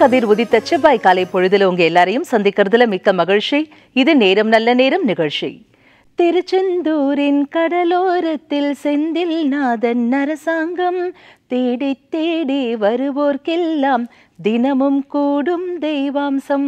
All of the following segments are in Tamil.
கதிர் உதித்த செவ்வாய் காலை பொழுதில் உங்க எல்லாரையும் சந்திக்கிறதுல மிக்க மகிழ்ச்சி இது நேரம் நல்ல நேரம் நிகழ்ச்சி திருச்செந்தூரின் கடலோரத்தில் செந்தில் நாதன் அரசாங்கம் தேடி தேடி வருவோர்க்கெல்லாம் தினமும் கூடும் தெய்வாம்சம்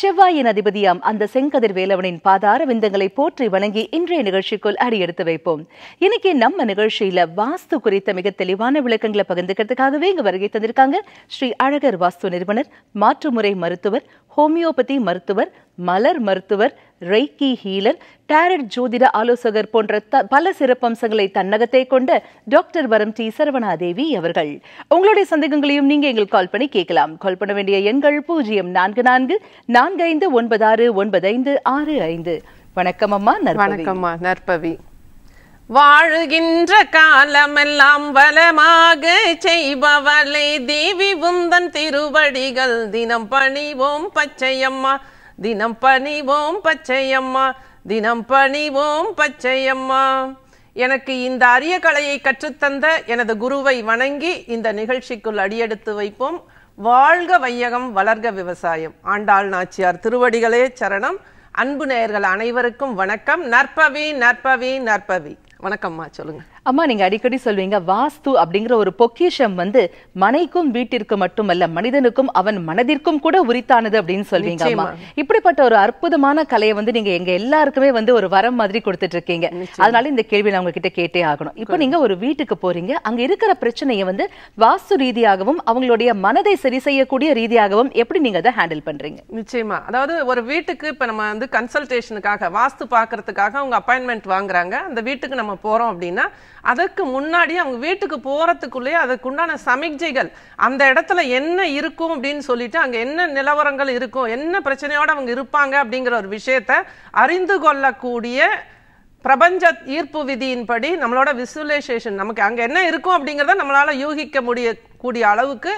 செவ்வாயின் அதிபதியாம் அந்த செங்கதிர் வேலவனின் பாதார விந்தங்களை போற்றி வணங்கி இன்றைய நிகழ்ச்சிக்குள் அடியெடுத்து வைப்போம் இன்னைக்கு நம்ம நிகழ்ச்சியில வாஸ்து குறித்த மிக தெளிவான விளக்கங்களை பகிர்ந்துக்கிறதுக்காகவே இங்கு வருகை தந்திருக்காங்க ஸ்ரீ அழகர் வாஸ்து நிறுவனர் மாற்றுமுறை மருத்துவர் ஹோமியோபதி மருத்துவர் மலர் மருத்துவர் ரெய்கி ஹீலர் டேரட் ஜோதிட ஆலோசகர் போன்ற பல சிறப்பம்சங்களை தன்னகத்தை கொண்ட டாக்டர் வரம் டி சரவணாதேவி அவர்கள் உங்களுடைய சந்தேகங்களையும் நீங்க எங்களுக்கு கால் பண்ணி கேட்கலாம் கால் பண்ண வேண்டிய எண்கள் பூஜ்ஜியம் நான்கு நான்கு நான்கு ஐந்து ஒன்பது ஆறு ஒன்பது ஐந்து ஆறு ஐந்து வணக்கம் அம்மா வணக்கம்மா நற்பவி வாழுகின்ற காலமெல்லாம் வளமாக செய்பவளை தேவி உந்தன் திருவடிகள் தினம் பணிவோம் பச்சையம்மா தினம் பணிவோம் பச்சையம்மா தினம் பணிவோம் பச்சையம்மா எனக்கு இந்த அரிய கலையை கற்றுத்தந்த எனது குருவை வணங்கி இந்த நிகழ்ச்சிக்குள் அடியெடுத்து வைப்போம் வாழ்க வையகம் வளர்க விவசாயம் ஆண்டாள் நாச்சியார் திருவடிகளே சரணம் அன்பு நேயர்கள் அனைவருக்கும் வணக்கம் நற்பவி நற்பவி நற்பவி வணக்கம்மா சொல்லுங்கள் அம்மா நீங்க அடிக்கடி சொல்வீங்க வாஸ்து அப்படிங்கிற ஒரு பொக்கிஷம் வந்து மனைக்கும் வீட்டிற்கு மட்டுமல்ல மனிதனுக்கும் அவன் மனதிற்கும் கூட உரித்தானது அப்படின்னு சொல்வீங்க அம்மா இப்படிப்பட்ட ஒரு அற்புதமான கலையை வந்து நீங்க எங்க எல்லாருக்குமே வந்து ஒரு வரம் மாதிரி கொடுத்துட்டு இருக்கீங்க அதனால இந்த கேள்வி நான் உங்ககிட்ட கேட்டே ஆகணும் இப்போ நீங்க ஒரு வீட்டுக்கு போறீங்க அங்க இருக்கிற பிரச்சனையை வந்து வாஸ்து ரீதியாகவும் அவங்களுடைய மனதை சரி செய்யக்கூடிய ரீதியாகவும் எப்படி நீங்க அதை ஹேண்டில் பண்றீங்க நிச்சயமா அதாவது ஒரு வீட்டுக்கு இப்ப நம்ம வந்து கன்சல்டேஷனுக்காக வாஸ்து பாக்குறதுக்காக அவங்க அப்பாயின்மெண்ட் வாங்குறாங்க அந்த வீட்டுக்கு நம்ம போறோம் அப்படின்னா அதற்கு முன்னாடி அவங்க வீட்டுக்கு போகிறதுக்குள்ளேயே அதுக்குண்டான சமிக்ஜைகள் அந்த இடத்துல என்ன இருக்கும் அப்படின்னு சொல்லிட்டு அங்கே என்ன நிலவரங்கள் இருக்கும் என்ன பிரச்சனையோடு அவங்க இருப்பாங்க அப்படிங்கிற ஒரு விஷயத்த அறிந்து கொள்ளக்கூடிய பிரபஞ்ச ஈர்ப்பு விதியின்படி நம்மளோட விசுவலைசேஷன் நமக்கு அங்கே என்ன இருக்கும் அப்படிங்கிறத நம்மளால் யூகிக்க முடியக்கூடிய அளவுக்கு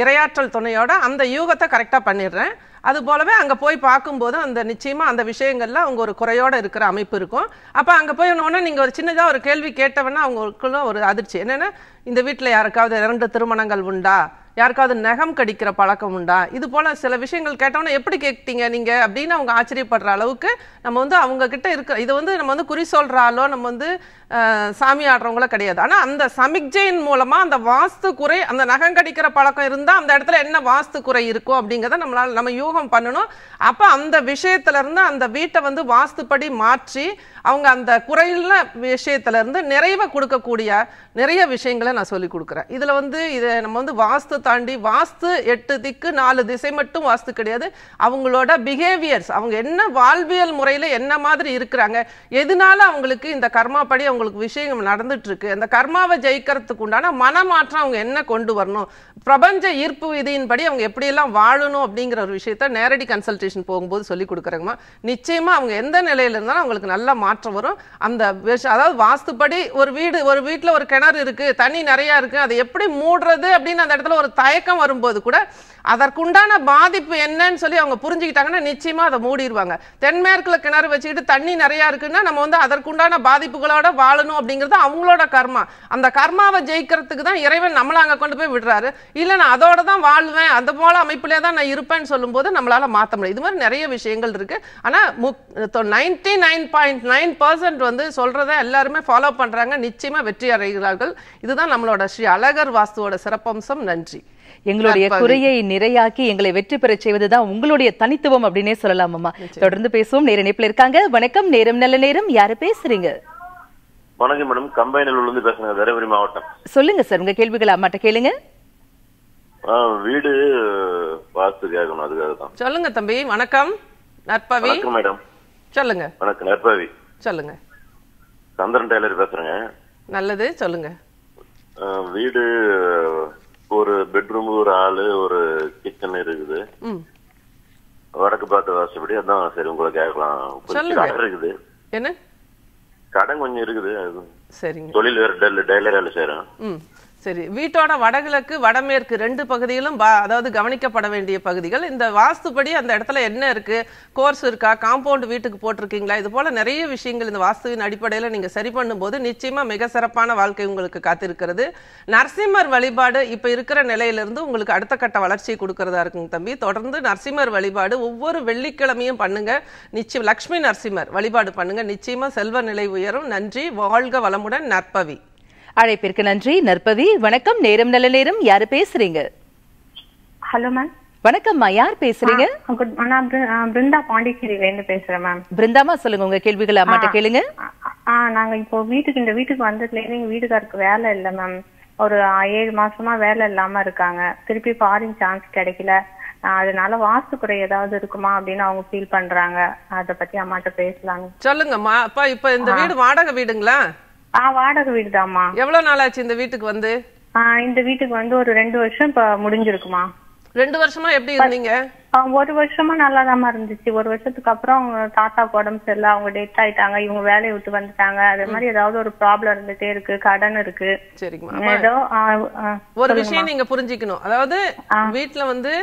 இரையாற்றல் துணையோட அந்த யூகத்தை கரெக்டாக பண்ணிடுறேன் அது போலவே அங்கே போய் பார்க்கும்போது அந்த நிச்சயமாக அந்த விஷயங்கள்ல அவங்க ஒரு குறையோடு இருக்கிற அமைப்பு இருக்கும் அப்போ அங்கே போய் ஒன்று நீங்கள் ஒரு சின்னதாக ஒரு கேள்வி கேட்டவன்னா அவங்களுக்குள்ள ஒரு அதிர்ச்சி என்னென்னா இந்த வீட்டில் யாருக்காவது இரண்டு திருமணங்கள் உண்டா யாருக்காவது நகம் கடிக்கிற பழக்கம் உண்டா இது போல் சில விஷயங்கள் கேட்டோன்னா எப்படி கேட்டீங்க நீங்கள் அப்படின்னு அவங்க ஆச்சரியப்படுற அளவுக்கு நம்ம வந்து அவங்கக்கிட்ட இருக்க இதை வந்து நம்ம வந்து குறி சொல்றாலோ நம்ம வந்து சாமி ஆடுறவங்களோ கிடையாது ஆனால் அந்த சமிக்ஜையின் மூலமாக அந்த வாஸ்து குறை அந்த நகம் கடிக்கிற பழக்கம் இருந்தால் அந்த இடத்துல என்ன வாஸ்து குறை இருக்கும் அப்படிங்கிறத நம்மளால் நம்ம யூகம் பண்ணணும் அப்போ அந்த இருந்து அந்த வீட்டை வந்து வாஸ்துப்படி மாற்றி அவங்க அந்த குறையில இருந்து நிறைவை கொடுக்கக்கூடிய நிறைய விஷயங்களை நான் சொல்லி கொடுக்குறேன் இதில் வந்து இதை நம்ம வந்து வாஸ்து தாண்டி வாஸ்து எட்டு திக்கு நாலு திசை மட்டும் வாஸ்து கிடையாது அவங்களோட பிஹேவியர்ஸ் அவங்க என்ன வாழ்வியல் முறையில் என்ன மாதிரி இருக்கிறாங்க எதனால அவங்களுக்கு இந்த கர்மா படி அவங்களுக்கு விஷயம் நடந்துட்டுருக்கு அந்த கர்மாவை ஜெயிக்கிறதுக்கு உண்டான மனமாற்றம் அவங்க என்ன கொண்டு வரணும் பிரபஞ்ச ஈர்ப்பு விதியின்படி அவங்க எப்படியெல்லாம் வாழணும் அப்படிங்கிற ஒரு விஷயத்த நேரடி கன்சல்டேஷன் போகும்போது சொல்லி கொடுக்குறாங்கம்மா நிச்சயமாக அவங்க எந்த நிலையில் இருந்தாலும் அவங்களுக்கு நல்ல மாற்றம் மாற்றம் வரும் அந்த அதாவது வாஸ்துப்படி ஒரு வீடு ஒரு வீட்டில் ஒரு கிணறு இருக்குது தண்ணி நிறையா இருக்குது அதை எப்படி மூடுறது அப்படின்னு அந்த இடத்துல ஒரு தயக்கம் வரும்போது கூட அதற்குண்டான பாதிப்பு என்னன்னு சொல்லி அவங்க புரிஞ்சுக்கிட்டாங்கன்னா நிச்சயமாக அதை மூடிடுவாங்க தென்மேற்குல கிணறு வச்சுக்கிட்டு தண்ணி நிறையா இருக்குன்னா நம்ம வந்து அதற்குண்டான பாதிப்புகளோட வாழணும் அப்படிங்கிறது அவங்களோட கர்மா அந்த கர்மாவை ஜெயிக்கிறதுக்கு தான் இறைவன் நம்மளை அங்கே கொண்டு போய் விடுறாரு இல்லை நான் அதோட தான் வாழ்வேன் அந்த போல அமைப்பிலே தான் நான் இருப்பேன்னு சொல்லும்போது நம்மளால் மாற்ற முடியும் இது மாதிரி நிறைய விஷயங்கள் இருக்குது ஆனால் முக் ninety nine point nine percent வந்து சொல்கிறத எல்லாருமே ஃபாலோ பண்ணுறாங்க நிச்சயமாக வெற்றி அடைகிறார்கள் இதுதான் நம்மளோட ஸ்ரீ அழகர் வாஸ்துவோட சிறப்பம்சம் நன்றி எங்களுடைய குறையை நிறையாக்கி எங்களை வெற்றி பெற செய்வதுதான் உங்களுடைய தனித்துவம் அப்படின்னே சொல்லலாம் அம்மா தொடர்ந்து பேசுவோம் நேர இணைப்புல இருக்காங்க வணக்கம் நேரம் நல்ல நேரம் யாரு பேசுறீங்க வணக்கம் மேடம் கம்பைனூர்ல இருந்து பேசுறேன் தருமபுரி மாவட்டம் சொல்லுங்க சார் உங்க கேள்விகள் அம்மாட்ட கேளுங்க வீடு வாஸ்து கேட்கணும் அதுக்காக தான் சொல்லுங்க தம்பி வணக்கம் நற்பவி மேடம் சொல்லுங்க வணக்கம் நற்பவி சொல்லுங்க சந்திரன் டெய்லர் பேசுறேங்க நல்லது சொல்லுங்க வீடு ஒரு பெட்ரூம் ஒரு ஆளு ஒரு கிச்சன் இருக்குது வடக்கு பார்த்த வாசப்படி அதான் சரி உங்களை கேட்கலாம் கடை இருக்குது என்ன கடன் கொஞ்சம் இருக்குது சரிங்க தொழில் வேற டெய்லர் வேலை செய்யறேன் சரி வீட்டோட வடகிழக்கு வடமேற்கு ரெண்டு பகுதியிலும் அதாவது கவனிக்கப்பட வேண்டிய பகுதிகள் இந்த வாஸ்துப்படி அந்த இடத்துல என்ன இருக்கு கோர்ஸ் இருக்கா காம்பவுண்ட் வீட்டுக்கு போட்டிருக்கீங்களா இது போல நிறைய விஷயங்கள் இந்த வாஸ்துவின் அடிப்படையில் நீங்க சரி பண்ணும்போது நிச்சயமா மிக சிறப்பான வாழ்க்கை உங்களுக்கு காத்திருக்கிறது நரசிம்மர் வழிபாடு இப்ப இருக்கிற நிலையிலிருந்து உங்களுக்கு அடுத்த கட்ட வளர்ச்சியை கொடுக்கறதா இருக்குங்க தம்பி தொடர்ந்து நரசிம்மர் வழிபாடு ஒவ்வொரு வெள்ளிக்கிழமையும் பண்ணுங்க நிச்சயம் லக்ஷ்மி நரசிம்மர் வழிபாடு பண்ணுங்க நிச்சயமா செல்வ நிலை உயரும் நன்றி வாழ்க வளமுடன் நற்பவி அழைப்பிற்கு நன்றி நற்பதி வணக்கம் நேரம் நல்ல நேரம் யாரு பேசுறீங்க ஹலோ மேம் வணக்கம்மா யார் பேசுறீங்க நான் பிருந்தா பாண்டிச்சேரியில பேசுறேன் மேம் பிருந்தாமா சொல்லுங்க உங்க கேள்விகளை அம்மாட்ட கேளுங்க நாங்க இப்போ வீட்டுக்கு இந்த வீட்டுக்கு வந்ததுலேருந்து எங்க வீட்டுக்காருக்கு வேலை இல்ல மேம் ஒரு ஏழு மாசமா வேலை இல்லாம இருக்காங்க திருப்பி ஃபாரின் சான்ஸ் கிடைக்கல அதனால வாசுக்குறை ஏதாவது இருக்குமா அப்படின்னு அவங்க ஃபீல் பண்றாங்க அத பத்தி அம்மாட்ட பேசலாங்க சொல்லுங்கம்மா அப்பா இப்ப இந்த வீடு வாடகை வீடுங்களா ஆ வாடகை வீடு தாமா எவ்வளவு நாள் ஆச்சு இந்த வீட்டுக்கு வந்து இந்த வீட்டுக்கு வந்து ஒரு ரெண்டு வருஷம் இப்ப முடிஞ்சிருக்குமா ரெண்டு வருஷமா எப்படி இருந்தீங்க ஒரு வருஷமா நல்லா இருந்துச்சு ஒரு வருஷத்துக்கு அப்புறம் அவங்க தாத்தாக்கு உடம்பு சரியில்லை அவங்க டெத் ஆயிட்டாங்க இவங்க வேலையை விட்டு வந்துட்டாங்க அது மாதிரி ஏதாவது ஒரு ப்ராப்ளம் இருந்துட்டே இருக்கு கடன் இருக்கு ஏதோ ஒரு விஷயம் நீங்க புரிஞ்சுக்கணும் அதாவது வீட்டுல வந்து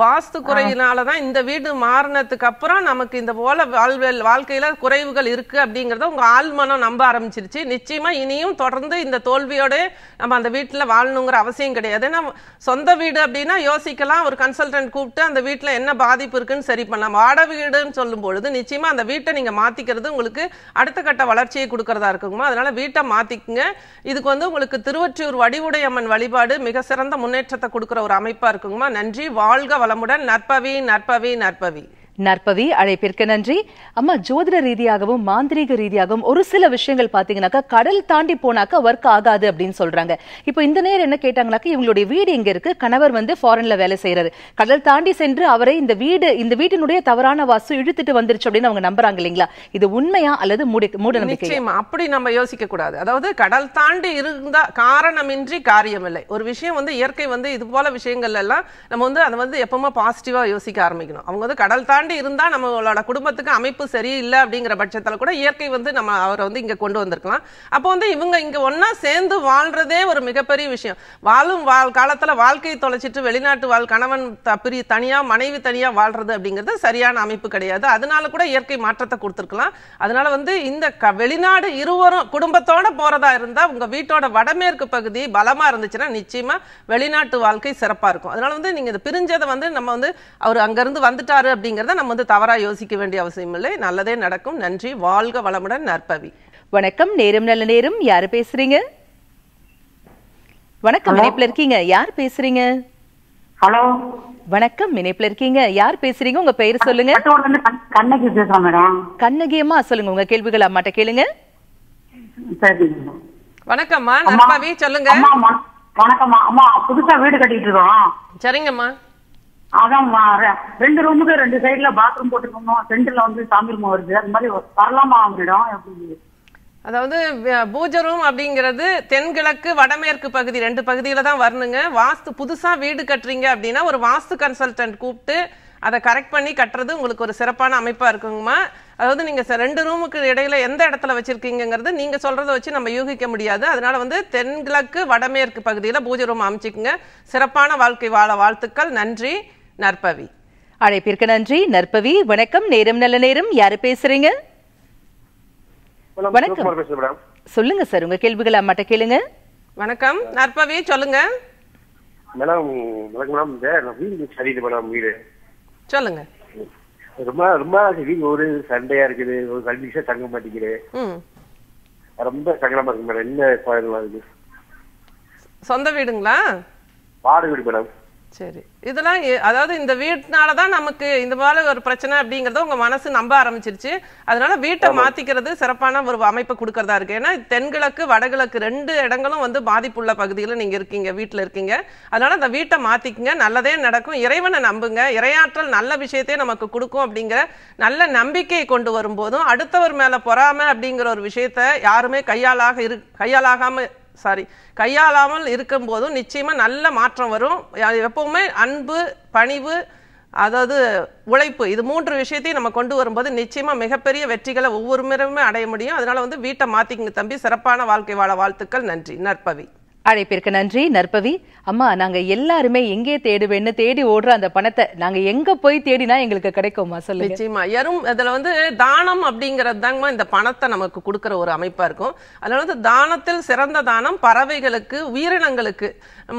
வாஸ்து குறையினால தான் இந்த வீடு மாறினதுக்கு அப்புறம் நமக்கு இந்த போல வாழ்வியல் வாழ்க்கையில குறைவுகள் இருக்கு அப்படிங்கறத உங்க ஆழ்மனம் நம்ப ஆரம்பிச்சிருச்சு நிச்சயமா இனியும் தொடர்ந்து இந்த தோல்வியோட நம்ம அந்த வீட்டில் வாழணுங்கிற அவசியம் கிடையாது ஏன்னா சொந்த வீடு அப்படின்னா யோசிக்கலாம் ஒரு கன்சல்டன்ட் கூப்பிட்டு அந்த வீட்டில் என்ன பாதிப்பு இருக்குன்னு சரி பண்ணலாம் வாடகை வீடுன்னு சொல்லும் பொழுது நிச்சயமா அந்த வீட்டை நீங்க மாத்திக்கிறது உங்களுக்கு அடுத்த கட்ட வளர்ச்சியை கொடுக்கறதா இருக்குமா அதனால வீட்டை மாத்திக்குங்க இதுக்கு வந்து உங்களுக்கு திருவொற்றியூர் வடிவுடையம்மன் வழிபாடு மிக சிறந்த முன்னேற்றத்தை கொடுக்குற ஒரு அமைப்பா இருக்குங்கம்மா நன்றி வாழ்க வளமுடன் நற்பவி நற்பவி நற்பவி நற்பவி அழைப்பிற்கு நன்றி அம்மா ஜோதிட ரீதியாகவும் மாந்திரீக ரீதியாகவும் ஒரு சில விஷயங்கள் பாத்தீங்கன்னாக்கா கடல் தாண்டி போனாக்கா ஒர்க் ஆகாது அப்படின்னு சொல்றாங்க இப்போ இந்த நேரம் என்ன கேட்டாங்கனாக்கா இவங்களுடைய வீடு இங்க இருக்கு கணவர் வந்து ஃபாரின்ல வேலை செய்யறாரு கடல் தாண்டி சென்று அவரை இந்த வீடு இந்த வீட்டினுடைய தவறான வாசு இழுத்துட்டு வந்துருச்சு அப்படின்னு அவங்க நம்புறாங்க இல்லைங்களா இது உண்மையா அல்லது மூட நம்பிக்கை அப்படி நம்ம யோசிக்க கூடாது அதாவது கடல் தாண்டி இருந்தா காரணமின்றி காரியம் இல்லை ஒரு விஷயம் வந்து இயற்கை வந்து இது போல விஷயங்கள் எல்லாம் நம்ம வந்து அதை வந்து எப்பவுமே பாசிட்டிவா யோசிக்க ஆரம்பிக்கணும் அவங்க வந்து கடல் தாண்டி தாண்டி இருந்தால் நம்மளோட குடும்பத்துக்கு அமைப்பு சரியில்லை அப்படிங்கிற பட்சத்தில் கூட இயற்கை வந்து நம்ம அவரை வந்து இங்கே கொண்டு வந்திருக்கலாம் அப்போ வந்து இவங்க இங்கே ஒன்றா சேர்ந்து வாழ்றதே ஒரு மிகப்பெரிய விஷயம் வாழும் வாழ் காலத்தில் வாழ்க்கையை தொலைச்சிட்டு வெளிநாட்டு வாழ் கணவன் தப்பிரி தனியாக மனைவி தனியாக வாழ்கிறது அப்படிங்கிறது சரியான அமைப்பு கிடையாது அதனால கூட இயற்கை மாற்றத்தை கொடுத்துருக்கலாம் அதனால வந்து இந்த க வெளிநாடு இருவரும் குடும்பத்தோட போகிறதா இருந்தால் உங்கள் வீட்டோட வடமேற்கு பகுதி பலமாக இருந்துச்சுன்னா நிச்சயமாக வெளிநாட்டு வாழ்க்கை சிறப்பாக இருக்கும் அதனால வந்து நீங்கள் இந்த பிரிஞ்சதை வந்து நம்ம வந்து அவர் அங்கேருந்து வந்துட்டாரு அப்படிங்கிறத அதை நம்ம வந்து தவறாக யோசிக்க வேண்டிய அவசியம் இல்லை நல்லதே நடக்கும் நன்றி வாழ்க வளமுடன் நற்பவி வணக்கம் நேரம் நல்ல நேரம் யார் பேசுறீங்க வணக்கம் இணைப்புல இருக்கீங்க யார் பேசுறீங்க ஹலோ வணக்கம் இணைப்புல இருக்கீங்க யார் பேசுறீங்க உங்க பெயர் சொல்லுங்க கண்ணகி மேடம் சொல்லுங்க உங்க கேள்விகள் அம்மாட்ட கேளுங்க வணக்கம்மா நற்பவி சொல்லுங்க வணக்கம்மா அம்மா புதுசா வீடு கட்டிட்டு இருக்கோம் சரிங்கம்மா அதான் ரெண்டு ரூமுக்கு ரெண்டு சைடுல பாத்ரூம் போட்டுக்கணும் சென்டர்ல வந்து சாமி ரூம் வருது அது மாதிரி வரலாமா அவங்க எப்படி அதாவது அப்படிங்கிறது தென்கிழக்கு வடமேற்கு பகுதி ரெண்டு பகுதியில தான் வரணுங்க வாஸ்து புதுசா வீடு கட்டுறீங்க அப்படின்னா ஒரு வாஸ்து கன்சல்டன்ட் கூப்பிட்டு அதை கரெக்ட் பண்ணி கட்டுறது உங்களுக்கு ஒரு சிறப்பான அமைப்பா இருக்குங்கம்மா அதாவது நீங்க ரெண்டு ரூமுக்கு இடையில எந்த இடத்துல வச்சிருக்கீங்கிறது நீங்க சொல்றதை வச்சு நம்ம யூகிக்க முடியாது அதனால வந்து தென்கிழக்கு வடமேற்கு பகுதியில பூஜை ரூம் அமைச்சிக்குங்க சிறப்பான வாழ்க்கை வாழ வாழ்த்துக்கள் நன்றி நற்பவி அழைப்பிற்கு நன்றி நற்பவி வணக்கம் நேரம் நல்ல நேரம் யாரு பேசுறீங்க வணக்கம் சொல்லுங்க சார் உங்க கேள்விகள் அம்மாட்ட கேளுங்க வணக்கம் நற்பவி சொல்லுங்க மேடம் வணக்கம் மேடம் வீடு சரியுது மேடம் வீடு சொல்லுங்க ரொம்ப ரொம்ப வீடு ஒரு சண்டையா இருக்குது ஒரு கண்டிஷா தங்க மாட்டேங்குது ரொம்ப சங்கடமா இருக்கு மேடம் என்ன குழந்தைங்களா இருக்கு சொந்த வீடுங்களா வாடகை வீடு மேடம் சரி இதெல்லாம் அதாவது இந்த வீட்டினால தான் நமக்கு இந்த மாதிரி ஒரு பிரச்சனை அப்படிங்கறத உங்க மனசு நம்ப ஆரம்பிச்சிருச்சு அதனால வீட்டை மாத்திக்கிறது சிறப்பான ஒரு அமைப்பு கொடுக்கறதா இருக்கு ஏன்னா தென்கிழக்கு வடகிழக்கு ரெண்டு இடங்களும் வந்து பாதிப்புள்ள பகுதியில் நீங்க இருக்கீங்க வீட்டில் இருக்கீங்க அதனால அந்த வீட்டை மாத்திக்குங்க நல்லதே நடக்கும் இறைவனை நம்புங்க இறையாற்றல் நல்ல விஷயத்தையே நமக்கு கொடுக்கும் அப்படிங்கிற நல்ல நம்பிக்கையை கொண்டு வரும்போதும் அடுத்தவர் மேல பொறாம அப்படிங்கிற ஒரு விஷயத்த யாருமே கையாளாக இரு கையாளாகாம சாரி கையாளாமல் இருக்கும்போதும் நிச்சயமாக நல்ல மாற்றம் வரும் எப்பவுமே அன்பு பணிவு அதாவது உழைப்பு இது மூன்று விஷயத்தையும் நம்ம கொண்டு வரும்போது நிச்சயமாக மிகப்பெரிய வெற்றிகளை ஒவ்வொரு முறையுமே அடைய முடியும் அதனால் வந்து வீட்டை மாற்றிக்கிங்க தம்பி சிறப்பான வாழ்க்கை வாழ வாழ்த்துக்கள் நன்றி நற்பவி அழைப்பிற்கு நன்றி நற்பவி அம்மா நாங்க எல்லாருமே எங்கே தேடுவேன்னு தேடி ஓடுற அந்த பணத்தை நாங்க எங்க போய் தேடினா எங்களுக்கு கிடைக்குமா சொல்லுங்க நிச்சயமா யாரும் இதுல வந்து தானம் அப்படிங்கிறது தாங்கம்மா இந்த பணத்தை நமக்கு கொடுக்குற ஒரு அமைப்பா இருக்கும் அதுல வந்து தானத்தில் சிறந்த தானம் பறவைகளுக்கு உயிரினங்களுக்கு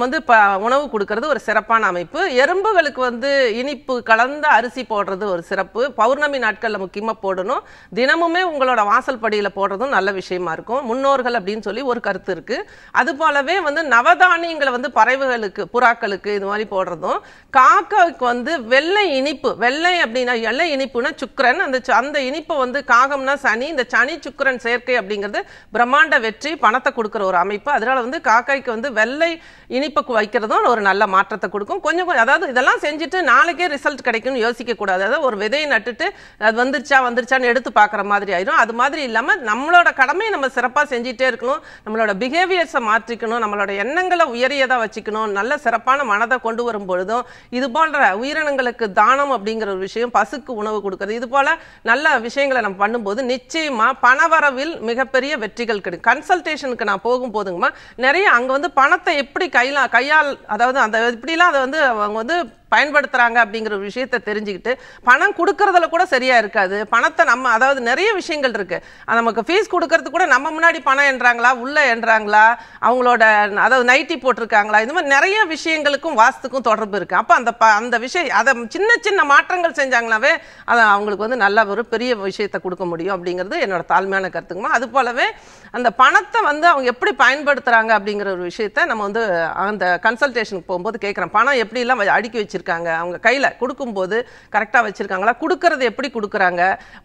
வந்து உணவு கொடுக்கறது ஒரு சிறப்பான அமைப்பு எறும்புகளுக்கு வந்து இனிப்பு கலந்த அரிசி போடுறது ஒரு சிறப்பு பௌர்ணமி நாட்கள்ல முக்கியமா போடணும் தினமுமே உங்களோட வாசல் படியில போடுறதும் நல்ல விஷயமா இருக்கும் முன்னோர்கள் அப்படின்னு சொல்லி ஒரு கருத்து இருக்கு அது போலவே அதே வந்து நவதானியங்களை வந்து பறவைகளுக்கு புறாக்களுக்கு இது மாதிரி போடுறதும் காக்காவுக்கு வந்து வெள்ளை இனிப்பு வெள்ளை அப்படின்னா வெள்ளை இனிப்புனா சுக்கரன் அந்த அந்த இனிப்பை வந்து காகம்னா சனி இந்த சனி சுக்கரன் சேர்க்கை அப்படிங்கிறது பிரம்மாண்ட வெற்றி பணத்தை கொடுக்குற ஒரு அமைப்பு அதனால வந்து காக்காய்க்கு வந்து வெள்ளை இனிப்பை வைக்கிறதும் ஒரு நல்ல மாற்றத்தை கொடுக்கும் கொஞ்சம் கொஞ்சம் அதாவது இதெல்லாம் செஞ்சுட்டு நாளைக்கே ரிசல்ட் கிடைக்கும்னு யோசிக்க கூடாது அதாவது ஒரு விதையை நட்டுட்டு அது வந்துருச்சா வந்துருச்சான்னு எடுத்து பார்க்குற மாதிரி ஆயிரும் அது மாதிரி இல்லாமல் நம்மளோட கடமையை நம்ம சிறப்பாக செஞ்சுட்டே இருக்கணும் நம்மளோட பிஹேவியர்ஸை மாற்றிக்கணும் நம்மளோட எண்ணங்களை உயரியதாக வச்சுக்கணும் நல்ல சிறப்பான மனதை கொண்டு வரும் பொழுதும் இது போன்ற உயிரினங்களுக்கு தானம் அப்படிங்கிற ஒரு விஷயம் பசுக்கு உணவு கொடுக்கறது இது போல நல்ல விஷயங்களை நம்ம பண்ணும்போது நிச்சயமாக பணவரவில் மிகப்பெரிய வெற்றிகள் கிடைக்கும் கன்சல்டேஷனுக்கு நான் போகும் போதுங்கம்மா நிறைய அங்கே வந்து பணத்தை எப்படி கையில் கையால் அதாவது அந்த இப்படிலாம் அதை வந்து அவங்க வந்து பயன்படுத்துகிறாங்க அப்படிங்கிற ஒரு விஷயத்தை தெரிஞ்சுக்கிட்டு பணம் கொடுக்கறதுல கூட சரியாக இருக்காது பணத்தை நம்ம அதாவது நிறைய விஷயங்கள் இருக்குது நமக்கு ஃபீஸ் கொடுக்கறது கூட நம்ம முன்னாடி பணம் என்றாங்களா உள்ளே என்றாங்களா அவங்களோட அதாவது நைட்டி போட்டிருக்காங்களா இது மாதிரி நிறைய விஷயங்களுக்கும் வாஸ்துக்கும் தொடர்பு இருக்குது அப்போ அந்த ப அந்த விஷயம் அதை சின்ன சின்ன மாற்றங்கள் செஞ்சாங்கனாவே அதை அவங்களுக்கு வந்து நல்ல ஒரு பெரிய விஷயத்தை கொடுக்க முடியும் அப்படிங்கிறது என்னோட தாழ்மையான கருத்துக்குமா அது போலவே அந்த பணத்தை வந்து அவங்க எப்படி பயன்படுத்துகிறாங்க அப்படிங்கிற ஒரு விஷயத்த நம்ம வந்து அந்த கன்சல்டேஷனுக்கு போகும்போது கேட்குறோம் பணம் எப்படிலாம் அடுக்கி வச்சிருக்கோம் வச்சுருக்காங்க அவங்க கையில் கொடுக்கும்போது கரெக்டாக வச்சுருக்காங்களா கொடுக்கறது எப்படி கொடுக்குறாங்க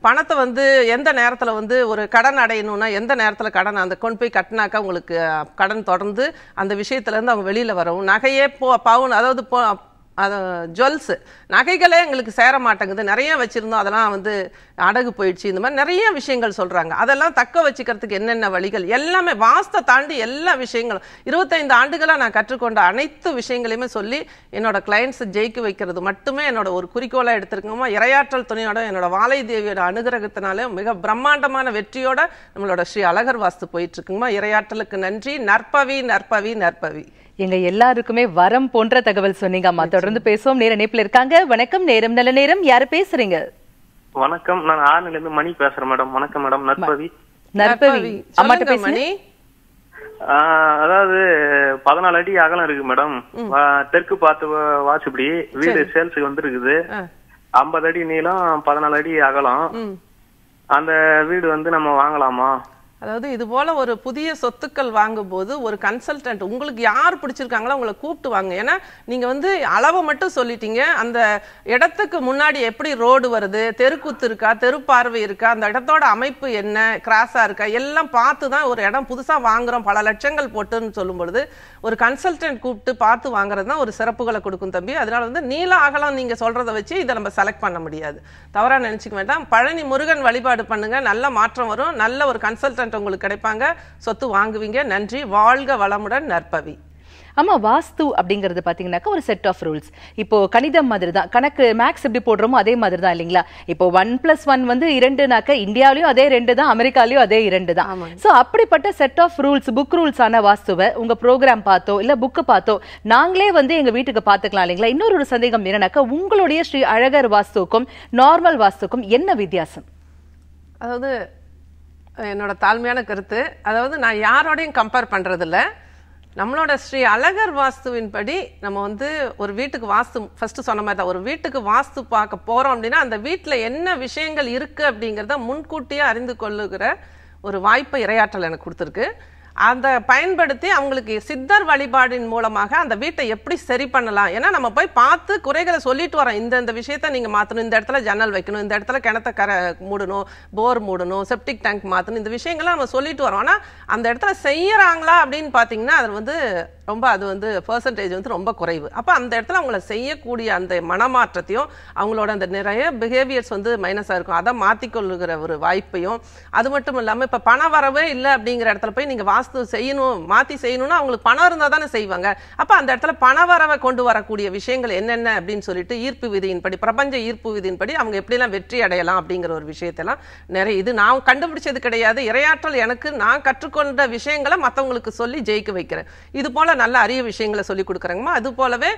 பணத்தை வந்து எந்த நேரத்தில் வந்து ஒரு கடன் அடையணும்னா எந்த நேரத்தில் கடன் அந்த கொண்டு போய் கட்டினாக்கா உங்களுக்கு கடன் தொடர்ந்து அந்த விஷயத்துலேருந்து அவங்க வெளியில் வரும் நகையே போ பவுன் அதாவது அது ஜுவல்ஸு நகைகளே எங்களுக்கு சேர மாட்டேங்குது நிறைய வச்சுருந்தோம் அதெல்லாம் வந்து அடகு போயிடுச்சு இந்த மாதிரி நிறைய விஷயங்கள் சொல்கிறாங்க அதெல்லாம் தக்க வச்சுக்கிறதுக்கு என்னென்ன வழிகள் எல்லாமே வாஸ்தை தாண்டி எல்லா விஷயங்களும் இருபத்தைந்து ஆண்டுகளாக நான் கற்றுக்கொண்ட அனைத்து விஷயங்களையுமே சொல்லி என்னோடய கிளைண்ட்ஸை ஜெயிக்க வைக்கிறது மட்டுமே என்னோட ஒரு குறிக்கோளாக எடுத்திருக்கோமா இரையாற்றல் துணையோட என்னோட வாழை தேவியோட அனுகிரகத்தினாலே மிக பிரம்மாண்டமான வெற்றியோட நம்மளோட ஸ்ரீ அழகர் வாஸ்து போயிட்டுருக்குமா இரையாற்றலுக்கு நன்றி நற்பவி நற்பவி நற்பவி எங்க எல்லாருக்குமே வரம் போன்ற தகவல் சொன்னீங்க அம்மா தொடர்ந்து பேசுவோம் நேர இணைப்புல இருக்காங்க வணக்கம் நேரம் நல்ல நேரம் யாரு பேசுறீங்க வணக்கம் நான் ஆறுல இருந்து மணி பேசுறேன் மேடம் வணக்கம் மேடம் நற்பவி நற்பவி அம்மா பேசுறேன் அதாவது பதினாலு அடி அகலம் இருக்கு மேடம் தெற்கு பார்த்து வாசிப்படி வீடு சேல்ஸுக்கு வந்துருக்குது ஐம்பது அடி நீளம் பதினாலு அடி அகலம் அந்த வீடு வந்து நம்ம வாங்கலாமா அதாவது இது போல ஒரு புதிய சொத்துக்கள் வாங்கும்போது ஒரு கன்சல்டன்ட் உங்களுக்கு யார் பிடிச்சிருக்காங்களோ உங்களை கூப்பிட்டு வாங்க ஏன்னா நீங்கள் வந்து அளவை மட்டும் சொல்லிட்டீங்க அந்த இடத்துக்கு முன்னாடி எப்படி ரோடு வருது தெருக்கூத்து இருக்கா தெரு பார்வை இருக்கா அந்த இடத்தோட அமைப்பு என்ன கிராஸாக இருக்கா எல்லாம் பார்த்து தான் ஒரு இடம் புதுசாக வாங்குறோம் பல லட்சங்கள் போட்டுன்னு சொல்லும் பொழுது ஒரு கன்சல்டன்ட் கூப்பிட்டு பார்த்து வாங்குறது தான் ஒரு சிறப்புகளை கொடுக்கும் தம்பி அதனால் வந்து நீல அகலம் நீங்கள் சொல்கிறத வச்சு இதை நம்ம செலக்ட் பண்ண முடியாது தவறாக நினச்சிக்க வேண்டாம் பழனி முருகன் வழிபாடு பண்ணுங்கள் நல்ல மாற்றம் வரும் நல்ல ஒரு கன்சல்டன்ட் பர்சன்ட் உங்களுக்கு கிடைப்பாங்க சொத்து வாங்குவீங்க நன்றி வாழ்க வளமுடன் நற்பவி ஆமாம் வாஸ்து அப்படிங்கிறது பார்த்தீங்கன்னாக்கா ஒரு செட் ஆஃப் ரூல்ஸ் இப்போ கணிதம் மாதிரி தான் கணக்கு மேக்ஸ் எப்படி போடுறோமோ அதே மாதிரி தான் இல்லைங்களா இப்போ ஒன் பிளஸ் ஒன் வந்து இரண்டுனாக்கா இந்தியாவிலையும் அதே ரெண்டு தான் அமெரிக்காலையும் அதே இரண்டு தான் ஸோ அப்படிப்பட்ட set of rules book rules ஆன வாஸ்துவை உங்கள் ப்ரோக்ராம் பார்த்தோ இல்லை புக்கு பார்த்தோ நாங்களே வந்து எங்கள் வீட்டுக்கு பார்த்துக்கலாம் இல்லைங்களா இன்னொரு ஒரு சந்தேகம் என்னன்னாக்கா உங்களுடைய ஸ்ரீ அழகர் வாஸ்துக்கும் நார்மல் வாஸ்துக்கும் என்ன வித்தியாசம் அதாவது என்னோட தாழ்மையான கருத்து அதாவது நான் யாரோடையும் கம்பேர் பண்ணுறதில்ல நம்மளோட ஸ்ரீ அழகர் வாஸ்துவின் படி நம்ம வந்து ஒரு வீட்டுக்கு வாஸ்து ஃபஸ்ட்டு சொன்ன மாதிரி தான் ஒரு வீட்டுக்கு வாஸ்து பார்க்க போகிறோம் அப்படின்னா அந்த வீட்டில் என்ன விஷயங்கள் இருக்குது அப்படிங்கிறத முன்கூட்டியே அறிந்து கொள்ளுகிற ஒரு வாய்ப்பை இரையாற்றல் எனக்கு கொடுத்துருக்கு அதை பயன்படுத்தி அவங்களுக்கு சித்தர் வழிபாடின் மூலமாக அந்த வீட்டை எப்படி சரி பண்ணலாம் ஏன்னா நம்ம போய் பார்த்து குறைகளை சொல்லிட்டு வரோம் இந்த இந்த விஷயத்த நீங்கள் மாற்றணும் இந்த இடத்துல ஜன்னல் வைக்கணும் இந்த இடத்துல கிணத்த கர மூடணும் போர் மூடணும் செப்டிக் டேங்க் மாற்றணும் இந்த விஷயங்கள்லாம் நம்ம சொல்லிட்டு வரோம் ஆனால் அந்த இடத்துல செய்யறாங்களா அப்படின்னு பார்த்தீங்கன்னா அது வந்து ரொம்ப அது வந்து பர்சன்டேஜ் வந்து ரொம்ப குறைவு அப்போ அந்த இடத்துல அவங்கள செய்யக்கூடிய அந்த மனமாற்றத்தையும் அவங்களோட அந்த நிறைய பிஹேவியர்ஸ் வந்து மைனஸாக இருக்கும் அதை மாற்றிக்கொள்ளுகிற ஒரு வாய்ப்பையும் அது மட்டும் இல்லாமல் இப்போ பண வரவே இல்லை அப்படிங்கிற இடத்துல போய் நீங்கள் வாஸ்து செய்யணும் மாற்றி செய்யணும்னா அவங்களுக்கு பணம் இருந்தால் தானே செய்வாங்க அப்போ அந்த இடத்துல பண வரவை கொண்டு வரக்கூடிய விஷயங்கள் என்னென்ன அப்படின்னு சொல்லிட்டு ஈர்ப்பு விதியின்படி பிரபஞ்ச ஈர்ப்பு விதியின்படி அவங்க எப்படிலாம் வெற்றி அடையலாம் அப்படிங்கிற ஒரு விஷயத்தெல்லாம் நிறைய இது நான் கண்டுபிடிச்சது கிடையாது இரையாற்றல் எனக்கு நான் கற்றுக்கொண்ட விஷயங்களை மற்றவங்களுக்கு சொல்லி ஜெயிக்க வைக்கிறேன் இது போல் நல்ல அரிய விஷயங்களை சொல்லி கொடுக்குறாங்கம்மா அது போலவே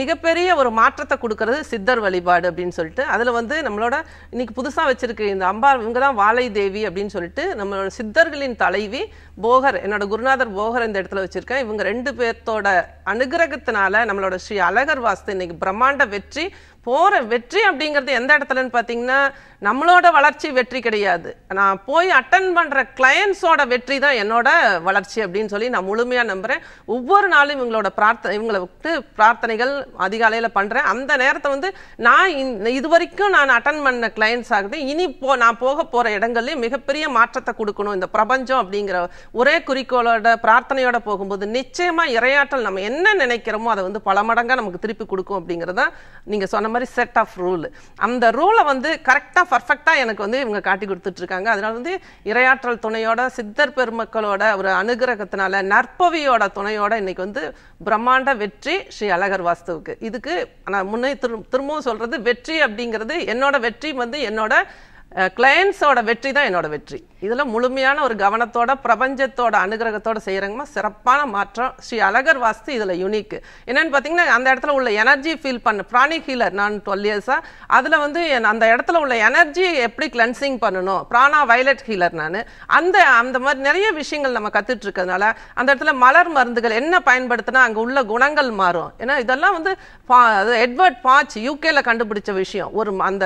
மிகப்பெரிய ஒரு மாற்றத்தை கொடுக்கறது சித்தர் வழிபாடு அப்படின்னு சொல்லிட்டு அதில் வந்து நம்மளோட இன்னைக்கு புதுசாக வச்சிருக்க இந்த அம்பா இவங்க தான் வாழை தேவி அப்படின்னு சொல்லிட்டு நம்மளோட சித்தர்களின் தலைவி போகர் என்னோட குருநாதர் போகர் இந்த இடத்துல வச்சிருக்கேன் இவங்க ரெண்டு பேர்த்தோட அனுகிரகத்தினால நம்மளோட ஸ்ரீ அழகர் வாஸ்து இன்னைக்கு பிரம்மாண்ட வெற்றி போகிற வெற்றி அப்படிங்கிறது எந்த இடத்துலன்னு பார்த்தீங்கன்னா நம்மளோட வளர்ச்சி வெற்றி கிடையாது நான் போய் அட்டன் பண்ணுற கிளையன்ஸோட வெற்றி தான் என்னோட வளர்ச்சி அப்படின்னு சொல்லி நான் முழுமையாக நம்புகிறேன் ஒவ்வொரு நாளும் இவங்களோட பிரார்த்தனை இவங்களை விட்டு பிரார்த்தனைகள் அதிகாலையில் பண்ணுறேன் அந்த நேரத்தை வந்து நான் இது வரைக்கும் நான் அட்டன் பண்ண கிளையன்ஸ் ஆகுது இனி போ நான் போக போகிற இடங்கள்லையும் மிகப்பெரிய மாற்றத்தை கொடுக்கணும் இந்த பிரபஞ்சம் அப்படிங்கிற ஒரே குறிக்கோளோட பிரார்த்தனையோட போகும்போது நிச்சயமாக இரையாற்றல் நம்ம என்ன நினைக்கிறோமோ அதை வந்து பல மடங்காக நமக்கு திருப்பி கொடுக்கும் அப்படிங்கிறத நீங்கள் சொன்ன மாதிரி செட் ஆஃப் ரூல் அந்த ரூலை வந்து கரெக்டாக பர்ஃபெக்டாக எனக்கு வந்து இவங்க காட்டி கொடுத்துட்ருக்காங்க அதனால் வந்து இரையாற்றல் துணையோட சித்தர் பெருமக்களோட ஒரு அனுகிரகத்தினால நற்பவியோட துணையோட இன்னைக்கு வந்து பிரம்மாண்ட வெற்றி ஸ்ரீ அழகர் வாஸ்துவுக்கு இதுக்கு நான் முன்னே திரு திரும்பவும் சொல்கிறது வெற்றி அப்படிங்கிறது என்னோட வெற்றி வந்து என்னோட கிளையன்ஸோட வெற்றி தான் என்னோட வெற்றி இதில் முழுமையான ஒரு கவனத்தோட பிரபஞ்சத்தோட அனுகிரகத்தோட செய்கிறங்கம்மா சிறப்பான மாற்றம் ஸ்ரீ அழகர் வாஸ்து இதில் யூனிக்கு என்னென்னு பார்த்தீங்கன்னா அந்த இடத்துல உள்ள எனர்ஜி ஃபீல் பண்ண பிராணி ஹீலர் நான் டுவெல் இயர்ஸாக அதில் வந்து அந்த இடத்துல உள்ள எனர்ஜி எப்படி கிளென்சிங் பண்ணணும் பிராணா வயலட் ஹீலர் நான் அந்த அந்த மாதிரி நிறைய விஷயங்கள் நம்ம கற்றுட்டு அந்த இடத்துல மலர் மருந்துகள் என்ன பயன்படுத்தினா அங்கே உள்ள குணங்கள் மாறும் ஏன்னா இதெல்லாம் வந்து எட்வர்ட் பாச் யூகேல கண்டுபிடிச்ச விஷயம் ஒரு அந்த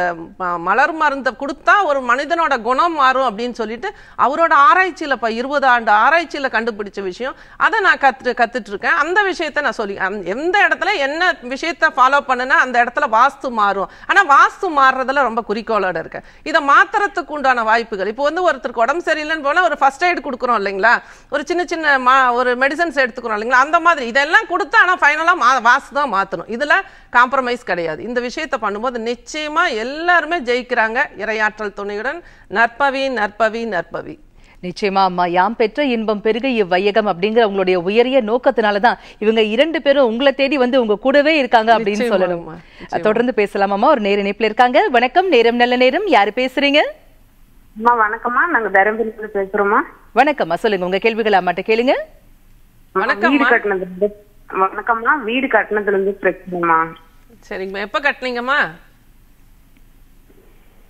மலர் மருந்தை கொடுத்தா ஒரு மனிதனோட குணம் மாறும் அப்படின்னு சொல்லிட்டு சொல்லிட்டு அவரோட ஆராய்ச்சியில் இப்போ இருபது ஆண்டு ஆராய்ச்சியில் கண்டுபிடிச்ச விஷயம் அதை நான் கற்று கற்றுட்ருக்கேன் அந்த விஷயத்த நான் சொல்லி எந்த இடத்துல என்ன விஷயத்த ஃபாலோ பண்ணுனா அந்த இடத்துல வாஸ்து மாறும் ஆனால் வாஸ்து மாறுறதுல ரொம்ப குறிக்கோளோட இருக்கேன் இதை மாத்துறதுக்கு உண்டான வாய்ப்புகள் இப்போ வந்து ஒருத்தருக்கு உடம்பு சரியில்லைன்னு போனால் ஒரு ஃபர்ஸ்ட் எய்டு கொடுக்குறோம் இல்லைங்களா ஒரு சின்ன சின்ன மா ஒரு மெடிசன்ஸ் எடுத்துக்கிறோம் இல்லைங்களா அந்த மாதிரி இதெல்லாம் கொடுத்து ஆனால் ஃபைனலாக மா வாஸ்து தான் மாற்றணும் இதில் காம்ப்ரமைஸ் கிடையாது இந்த விஷயத்த பண்ணும்போது நிச்சயமாக எல்லாருமே ஜெயிக்கிறாங்க இறையாற்றல் துணையுடன் நற்பவி நற்பவி நற்பவி நிச்சயமா அம்மா யாம் பெற்ற இன்பம் பெருக இவ்வையகம் அப்படிங்கிற உங்களுடைய உயரிய நோக்கத்தினாலதான் இவங்க இரண்டு பேரும் உங்களை தேடி வந்து உங்க கூடவே இருக்காங்க அப்படின்னு சொல்லணும் தொடர்ந்து பேசலாம் அம்மா ஒரு நேர இணைப்புல இருக்காங்க வணக்கம் நேரம் நல்ல நேரம் யாரு பேசுறீங்க வணக்கம்மா நாங்க தருமபுரியில பேசுறோம்மா வணக்கம்மா சொல்லுங்க உங்க கேள்விகள் அம்மாட்ட கேளுங்க வணக்கம் வீடு வணக்கம்மா வீடு கட்டினதுல இருந்து பிரச்சனைமா சரிங்கம்மா எப்ப கட்டினீங்கம்மா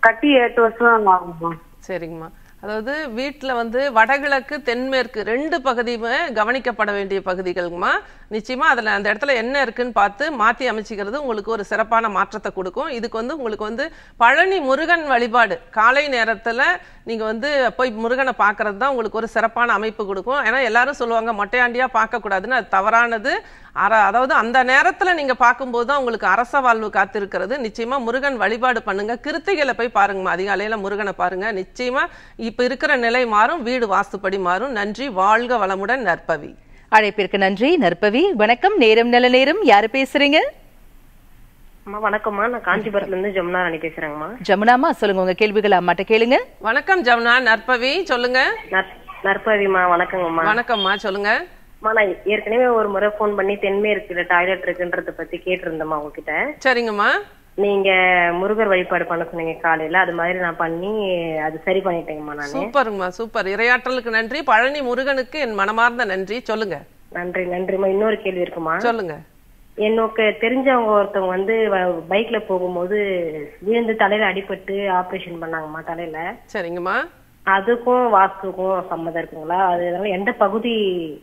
கட்டி எட்டு வருஷம் ஆகும்மா சரிங்கம்மா அதாவது வீட்டில் வந்து வடகிழக்கு தென்மேற்கு ரெண்டு பகுதியுமே கவனிக்கப்பட வேண்டிய பகுதிகளுமா நிச்சயமாக அதில் அந்த இடத்துல என்ன இருக்குன்னு பார்த்து மாற்றி அமைச்சிக்கிறது உங்களுக்கு ஒரு சிறப்பான மாற்றத்தை கொடுக்கும் இதுக்கு வந்து உங்களுக்கு வந்து பழனி முருகன் வழிபாடு காலை நேரத்தில் நீங்கள் வந்து போய் முருகனை பார்க்கறது தான் உங்களுக்கு ஒரு சிறப்பான அமைப்பு கொடுக்கும் ஏன்னா எல்லாரும் சொல்லுவாங்க மொட்டையாண்டியாக பார்க்கக்கூடாதுன்னு அது தவறானது அற அதாவது அந்த நேரத்தில் நீங்கள் பார்க்கும்போது தான் உங்களுக்கு அரச வாழ்வு காத்திருக்கிறது நிச்சயமாக முருகன் வழிபாடு பண்ணுங்கள் கிருத்திகளை போய் பாருங்கம்மா அதிகாலையில் முருகனை பாருங்கள் நிச்சயமாக இப்போ இருக்கிற நிலை மாறும் வீடு வாஸ்துப்படி மாறும் நன்றி வாழ்க வளமுடன் நற்பவி அழைப்பிற்கு நன்றி நற்பவி வணக்கம் நேரம் நல்ல நேரம் யார் பேசுகிறீங்க அம்மா வணக்கம்மா நான் காஞ்சிபுரத்துல இருந்து ஜமுனா ராணி பேசுறேங்கம்மா ஜமுனாமா சொல்லுங்க உங்க கேள்விகளை அம்மாட்ட கேளுங்க வணக்கம் ஜமுனா நற்பவி சொல்லுங்க நற்பவிமா வணக்கங்கம்மா வணக்கம்மா சொல்லுங்க நான் ஏற்கனவே ஒரு முறை போன் பண்ணி தென்மேற்குல டாய்லெட் இருக்குன்றத பத்தி கேட்டிருந்தேம்மா உங்ககிட்ட சரிங்கம்மா நீங்க முருகர் வழிபாடு பண்ண சொன்னீங்க காலையில அது மாதிரி நான் பண்ணி அது சரி பண்ணிட்டேங்கம்மா நான் சூப்பருங்கம்மா சூப்பர் இரையாற்றலுக்கு நன்றி பழனி முருகனுக்கு என் மனமார்ந்த நன்றி சொல்லுங்க நன்றி நன்றிம்மா இன்னொரு கேள்வி இருக்குமா சொல்லுங்க எனக்கு தெரிஞ்சவங்க ஒருத்தவங்க வந்து பைக்ல போகும்போது விழுந்து தலையில அடிபட்டு ஆபரேஷன் பண்ணாங்கம்மா தலையில சரிங்கம்மா அதுக்கும் வாக்குக்கும் சம்மதம் இருக்குங்களா அது எந்த பகுதி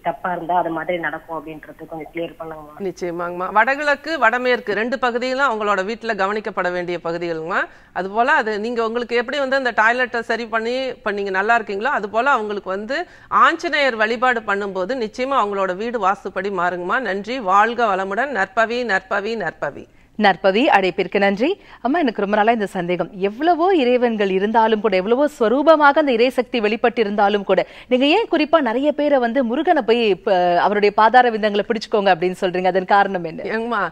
தப்பா இருந்தா அது மாதிரி நடக்கும் அப்படின்றது கொஞ்சம் கிளியர் பண்ணுங்க நிச்சயமாங்கம்மா வடகிழக்கு வடமேற்கு ரெண்டு பகுதிகளும் அவங்களோட வீட்டுல கவனிக்கப்பட வேண்டிய பகுதிகளுங்கம்மா அது போல அது நீங்க உங்களுக்கு எப்படி வந்து அந்த டாய்லெட்டை சரி பண்ணி பண்ணீங்க நல்லா இருக்கீங்களோ அது போல அவங்களுக்கு வந்து ஆஞ்சநேயர் வழிபாடு பண்ணும்போது நிச்சயமா அவங்களோட வீடு வாசுப்படி மாறுங்கம்மா நன்றி வாழ்க வளமுடன் நற்பவி நற்பவி நற்பவி நற்பவி அழைப்பிற்கு நன்றி அம்மா எனக்கு ரொம்ப நாளா இந்த சந்தேகம் எவ்வளவோ இறைவன்கள் இருந்தாலும் கூட எவ்வளவோ ஸ்வரூபமாக அந்த சக்தி வெளிப்பட்டு இருந்தாலும் கூட நீங்க ஏன் குறிப்பா நிறைய பேரை வந்து முருகனை போய் அவருடைய பாதார விந்தங்களை பிடிச்சுக்கோங்க அப்படின்னு சொல்றீங்க அதன் காரணம் என்ன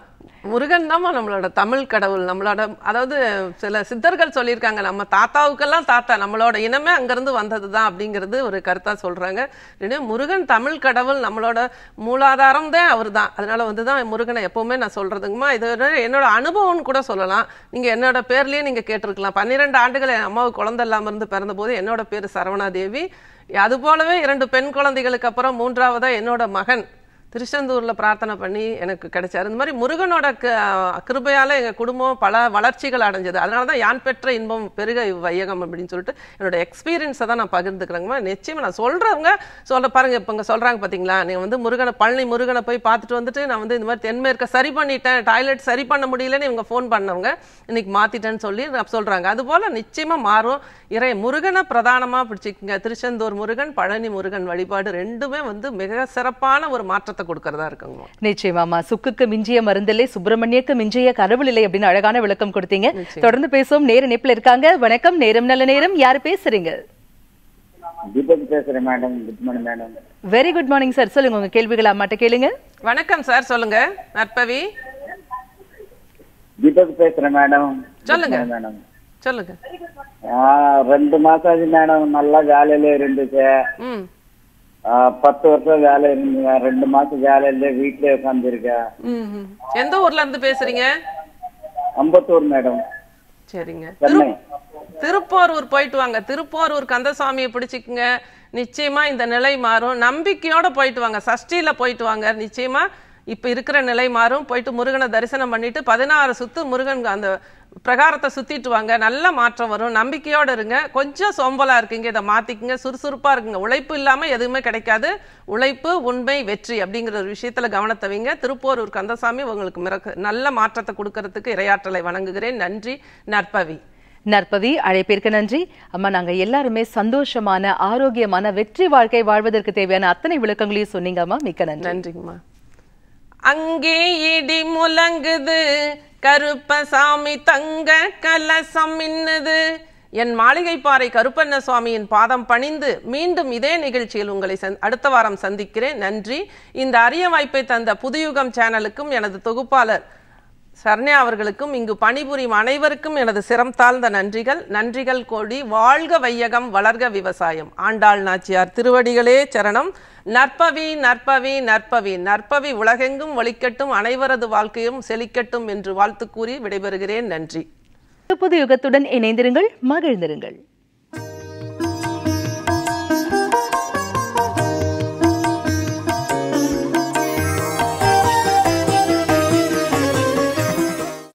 முருகன் தான் நம்மளோட தமிழ் கடவுள் நம்மளோட அதாவது சில சித்தர்கள் சொல்லியிருக்காங்க நம்ம தாத்தாவுக்கெல்லாம் தாத்தா நம்மளோட இனமே அங்கேருந்து வந்தது தான் அப்படிங்கிறது ஒரு கருத்தாக சொல்கிறாங்க ரெண்டு முருகன் தமிழ் கடவுள் நம்மளோட மூலாதாரம் தான் அவர் தான் அதனால் வந்து தான் முருகனை எப்போவுமே நான் சொல்கிறதுங்கம்மா இது என்னோட அனுபவம்னு கூட சொல்லலாம் நீங்கள் என்னோட பேர்லேயே நீங்கள் கேட்டிருக்கலாம் பன்னிரெண்டு ஆண்டுகள் என் அம்மாவுக்கு குழந்தை இல்லாமல் இருந்து பிறந்தபோது என்னோட பேர் சரவணாதேவி அது போலவே இரண்டு பெண் குழந்தைகளுக்கு அப்புறம் மூன்றாவதாக என்னோட மகன் திருச்செந்தூரில் பிரார்த்தனை பண்ணி எனக்கு கிடைச்சார் இந்த மாதிரி முருகனோட க கிருபையால் எங்கள் குடும்பம் பல வளர்ச்சிகள் அடைஞ்சது அதனால தான் யான் பெற்ற இன்பம் பெருக வையகம் அப்படின்னு சொல்லிட்டு என்னோட எக்ஸ்பீரியன்ஸை தான் நான் பகிர்ந்துக்கிறேங்கம்மா நிச்சயமாக நான் சொல்கிறவங்க சொல்ல பாருங்கள் இப்போ இங்கே சொல்கிறாங்க பார்த்தீங்களா நீங்கள் வந்து முருகனை பழனி முருகனை போய் பார்த்துட்டு வந்துட்டு நான் வந்து இந்த மாதிரி தென்மேற்க சரி பண்ணிட்டேன் டாய்லெட் சரி பண்ண முடியலன்னு இவங்க ஃபோன் பண்ணவங்க இன்றைக்கி மாற்றிட்டேன்னு சொல்லி சொல்கிறாங்க அதுபோல் நிச்சயமாக மாறும் இறை முருகனை பிரதானமாக பிடிச்சிக்கங்க திருச்செந்தூர் முருகன் பழனி முருகன் வழிபாடு ரெண்டுமே வந்து மிக சிறப்பான ஒரு மாற்றத்தை சுகத்தை கொடுக்கறதா இருக்குங்க நிச்சயமாமா சுக்குக்கு மிஞ்சிய மருந்தில்லை சுப்பிரமணியக்கு மிஞ்சிய கடவுள் இல்லை அப்படின்னு அழகான விளக்கம் கொடுத்தீங்க தொடர்ந்து பேசுவோம் நேர இணைப்பில் இருக்காங்க வணக்கம் நேரம் நல்ல நேரம் யார் பேசுறீங்க தீபக் பேசுறேன் madam good morning madam very good morning sir சொல்லுங்க உங்க கேள்விகள் அம்மாட்ட கேளுங்க வணக்கம் சார் சொல்லுங்க நற்பவி தீபக் பேசுறேன் மேடம் சொல்லுங்க மேடம் சொல்லுங்க ரெண்டு மாசம் மேடம் நல்லா வேலையில இருந்துச்சு பத்து வருஷம் வேலை இருந்தீங்க ரெண்டு மாசம் வேலை இல்ல வீட்டுல உட்காந்துருக்கேன் எந்த ஊர்ல இருந்து பேசுறீங்க அம்பத்தூர் மேடம் சரிங்க திருப்போரூர் போயிட்டு வாங்க திருப்போரூர் கந்தசாமியை பிடிச்சிக்குங்க நிச்சயமா இந்த நிலை மாறும் நம்பிக்கையோட போயிட்டு வாங்க சஷ்டியில போயிட்டு வாங்க நிச்சயமா இப்போ இருக்கிற நிலை மாறும் போயிட்டு முருகனை தரிசனம் பண்ணிட்டு பதினாறு சுத்து முருகன் அந்த பிரகாரத்தை சுத்திட்டு வாங்க நல்ல மாற்றம் வரும் நம்பிக்கையோடு இருங்க கொஞ்சம் சோம்பலா இருக்குங்க இதை மாத்திக்குங்க சுறுசுறுப்பா இருக்குங்க உழைப்பு இல்லாம எதுவுமே கிடைக்காது உழைப்பு உண்மை வெற்றி அப்படிங்கிற ஒரு விஷயத்துல வைங்க திருப்போரூர் கந்தசாமி உங்களுக்கு மிரக்கு நல்ல மாற்றத்தை கொடுக்கறதுக்கு இரையாற்றலை வணங்குகிறேன் நன்றி நற்பவி நற்பவி அழைப்பிற்கு நன்றி அம்மா நாங்க எல்லாருமே சந்தோஷமான ஆரோக்கியமான வெற்றி வாழ்க்கை வாழ்வதற்கு தேவையான அத்தனை விளக்கங்களையும் சொன்னீங்கம்மா மிக்க நன்றி நன்றிங்கம்மா அங்கே இடி முழங்குது கருப்பசாமி தங்க கலசம் மின்னுது என் மாளிகைப்பாறை கருப்பண்ண சுவாமியின் பாதம் பணிந்து மீண்டும் இதே நிகழ்ச்சியில் உங்களை அடுத்த வாரம் சந்திக்கிறேன் நன்றி இந்த அரிய வாய்ப்பை தந்த புதுயுகம் சேனலுக்கும் எனது தொகுப்பாளர் சர்ணியா அவர்களுக்கும் இங்கு பணிபுரியும் அனைவருக்கும் எனது சிரம் தாழ்ந்த நன்றிகள் நன்றிகள் கோடி வாழ்க வையகம் வளர்க விவசாயம் ஆண்டாள் நாச்சியார் திருவடிகளே சரணம் நற்பவி நற்பவி நற்பவி நற்பவி உலகெங்கும் ஒழிக்கட்டும் அனைவரது வாழ்க்கையும் செழிக்கட்டும் என்று வாழ்த்து கூறி விடைபெறுகிறேன் நன்றி புது யுகத்துடன் இணைந்திருங்கள் மகிழ்ந்திருங்கள்